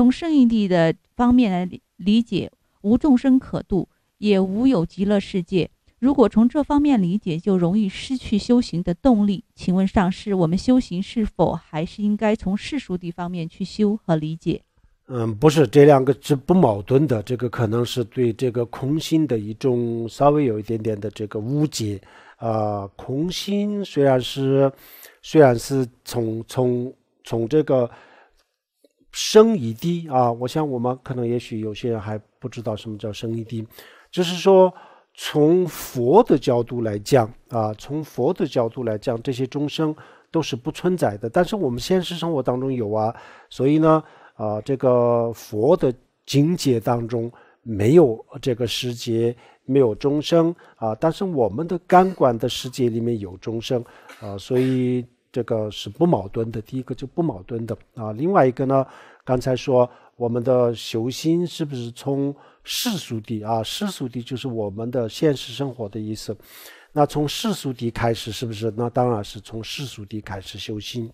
从圣印地的方面来理解，无众生可度，也无有极乐世界。如果从这方面理解，就容易失去修行的动力。请问上师，我们修行是否还是应该从世俗地方面去修和理解？嗯，不是这两个是不矛盾的。这个可能是对这个空心的一种稍微有一点点的这个误解。啊，空心虽然是，虽然是从从从这个。生一低啊！我想我们可能也许有些人还不知道什么叫生一低，就是说从佛的角度来讲啊，从佛的角度来讲，这些众生都是不存在的。但是我们现实生活当中有啊，所以呢啊，这个佛的境界当中没有这个世界，没有众生啊，但是我们的感官的世界里面有众生啊，所以。这个是不矛盾的，第一个就不矛盾的啊。另外一个呢，刚才说我们的修心是不是从世俗地啊？世俗地就是我们的现实生活的意思。那从世俗地开始，是不是？那当然是从世俗地开始修心。